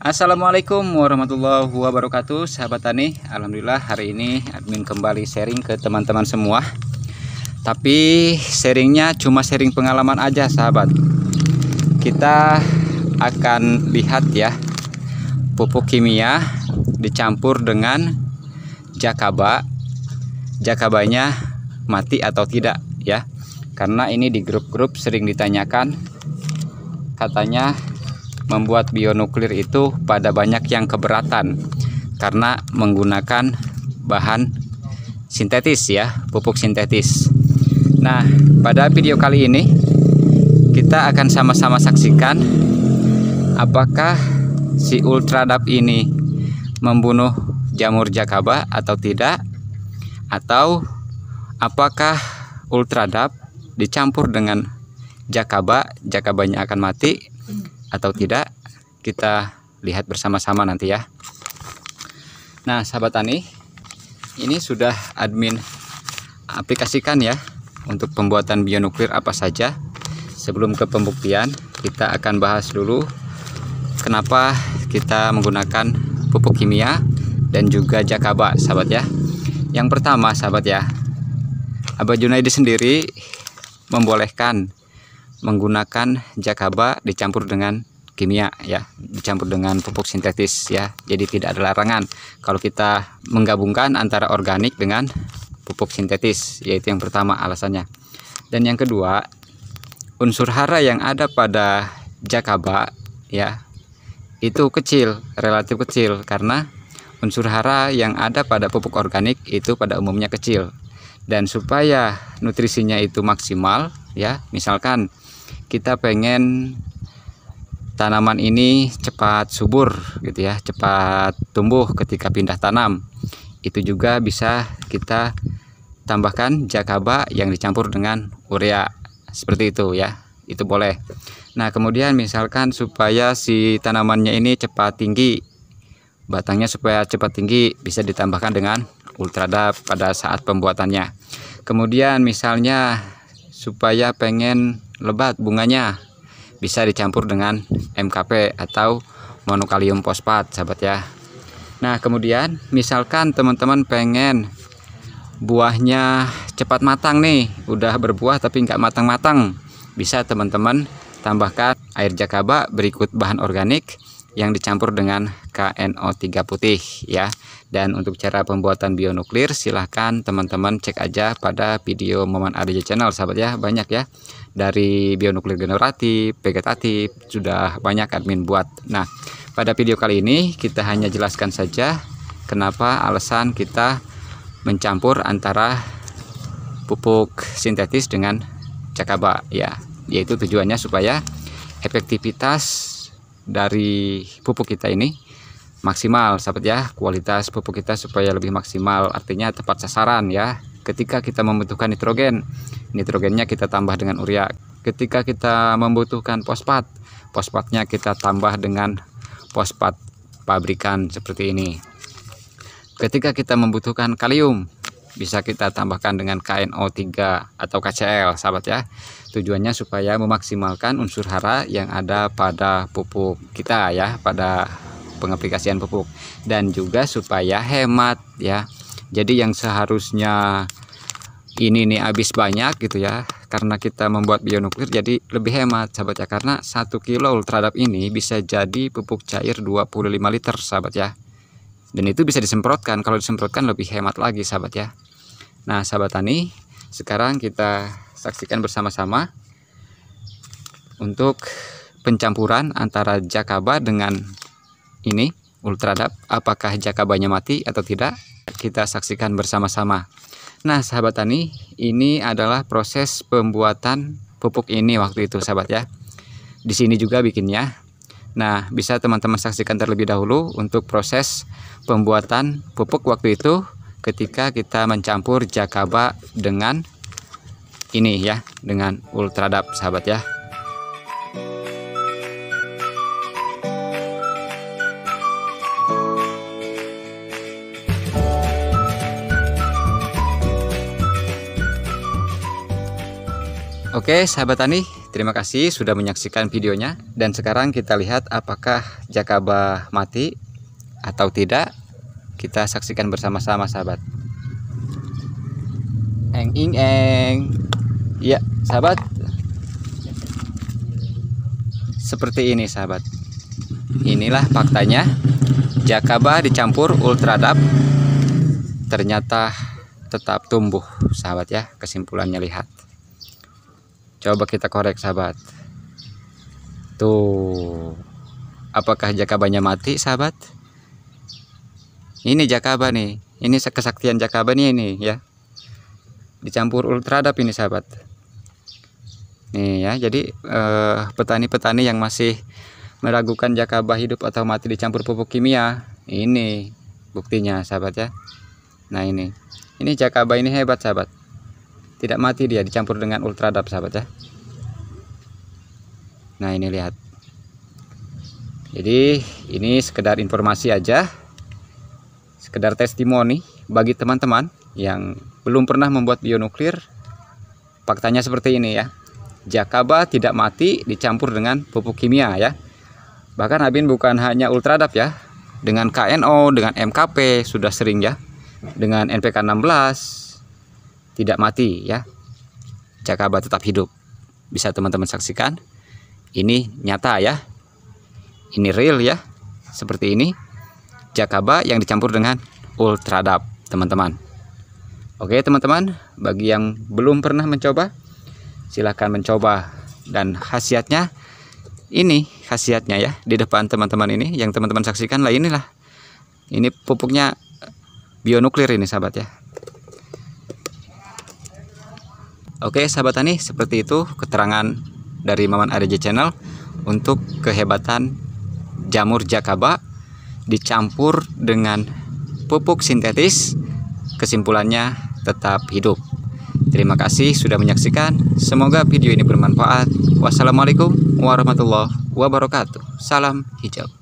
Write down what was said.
Assalamualaikum warahmatullahi wabarakatuh sahabat tani Alhamdulillah hari ini admin kembali sharing ke teman-teman semua tapi sharingnya cuma sharing pengalaman aja sahabat kita akan lihat ya pupuk kimia dicampur dengan jakaba jakabanya mati atau tidak ya karena ini di grup-grup sering ditanyakan katanya membuat bionuklir itu pada banyak yang keberatan karena menggunakan bahan sintetis ya, pupuk sintetis. Nah, pada video kali ini kita akan sama-sama saksikan apakah si ultradap ini membunuh jamur jakaba atau tidak atau apakah ultradap dicampur dengan jakaba, jakabanya akan mati atau tidak kita lihat bersama-sama nanti ya nah sahabat tani ini sudah admin aplikasikan ya untuk pembuatan bionuklir apa saja sebelum ke pembuktian kita akan bahas dulu kenapa kita menggunakan pupuk kimia dan juga jakaba sahabat ya yang pertama sahabat ya Abah Junaidi sendiri membolehkan menggunakan jakaba dicampur dengan kimia ya dicampur dengan pupuk sintetis ya jadi tidak ada larangan kalau kita menggabungkan antara organik dengan pupuk sintetis yaitu yang pertama alasannya dan yang kedua unsur hara yang ada pada jakaba ya itu kecil relatif kecil karena unsur hara yang ada pada pupuk organik itu pada umumnya kecil dan supaya nutrisinya itu maksimal ya misalkan kita pengen tanaman ini cepat subur gitu ya cepat tumbuh ketika pindah tanam itu juga bisa kita tambahkan jakaba yang dicampur dengan urea seperti itu ya itu boleh nah kemudian misalkan supaya si tanamannya ini cepat tinggi batangnya supaya cepat tinggi bisa ditambahkan dengan ultradap pada saat pembuatannya kemudian misalnya supaya pengen lebat bunganya bisa dicampur dengan MKP atau monokalium fosfat sahabat ya nah kemudian misalkan teman-teman pengen buahnya cepat matang nih udah berbuah tapi nggak matang-matang bisa teman-teman tambahkan air jakaba berikut bahan organik yang dicampur dengan KNO3 putih ya. Dan untuk cara pembuatan bionuklir silahkan teman-teman cek aja pada video Moman Arja channel sahabat ya banyak ya. Dari bionuklir generatif, vegetatif sudah banyak admin buat. Nah pada video kali ini kita hanya jelaskan saja kenapa alasan kita mencampur antara pupuk sintetis dengan cakaba ya yaitu tujuannya supaya efektivitas dari pupuk kita ini maksimal sahabat ya kualitas pupuk kita supaya lebih maksimal artinya tepat sasaran ya ketika kita membutuhkan nitrogen nitrogennya kita tambah dengan urea ketika kita membutuhkan fosfat fosfatnya kita tambah dengan fosfat pabrikan seperti ini ketika kita membutuhkan kalium bisa kita tambahkan dengan KNO3 atau KCL sahabat ya tujuannya supaya memaksimalkan unsur hara yang ada pada pupuk kita ya pada pengaplikasian pupuk dan juga supaya hemat ya jadi yang seharusnya ini nih habis banyak gitu ya karena kita membuat bionuklir jadi lebih hemat sahabat ya karena satu kilo terhadap ini bisa jadi pupuk cair 25 liter sahabat ya dan itu bisa disemprotkan kalau disemprotkan lebih hemat lagi sahabat ya nah sahabat tani sekarang kita saksikan bersama-sama untuk pencampuran antara jakaba dengan ini ultradap apakah jakabanya mati atau tidak kita saksikan bersama-sama nah sahabat tani ini adalah proses pembuatan pupuk ini waktu itu sahabat ya di sini juga bikinnya Nah, bisa teman-teman saksikan terlebih dahulu untuk proses pembuatan pupuk waktu itu ketika kita mencampur jakaba dengan ini ya, dengan ultradap sahabat ya. Oke, sahabat tani, Terima kasih sudah menyaksikan videonya dan sekarang kita lihat apakah jakaba mati atau tidak. Kita saksikan bersama-sama sahabat. Eng ing eng. Ya, sahabat. Seperti ini sahabat. Inilah faktanya. jakaba dicampur ultradap ternyata tetap tumbuh sahabat ya kesimpulannya lihat Coba kita korek sahabat. Tuh. Apakah jakabanya mati sahabat? Ini jakaba nih. Ini kesaktian jakaba nih ini ya. Dicampur ultradap ini sahabat. Nih ya, jadi eh, petani-petani yang masih meragukan jakaba hidup atau mati dicampur pupuk kimia, ini buktinya sahabat ya. Nah ini, ini jakaba ini hebat sahabat tidak mati dia dicampur dengan ultradap sahabat ya nah ini lihat jadi ini sekedar informasi aja sekedar testimoni bagi teman-teman yang belum pernah membuat bionuklir faktanya seperti ini ya jakaba tidak mati dicampur dengan pupuk kimia ya bahkan Abin bukan hanya ultradap ya dengan KNO dengan MKP sudah sering ya dengan NPK 16 tidak mati ya. cakaba tetap hidup. Bisa teman-teman saksikan. Ini nyata ya. Ini real ya. Seperti ini. cakaba yang dicampur dengan ultradap, teman-teman. Oke, teman-teman, bagi yang belum pernah mencoba, silahkan mencoba dan khasiatnya ini khasiatnya ya di depan teman-teman ini yang teman-teman saksikan lah inilah ini pupuknya bionuklir ini sahabat ya Oke sahabat tani seperti itu keterangan dari Maman RJ Channel untuk kehebatan jamur jakaba dicampur dengan pupuk sintetis kesimpulannya tetap hidup. Terima kasih sudah menyaksikan. Semoga video ini bermanfaat. Wassalamualaikum warahmatullahi wabarakatuh. Salam hijau.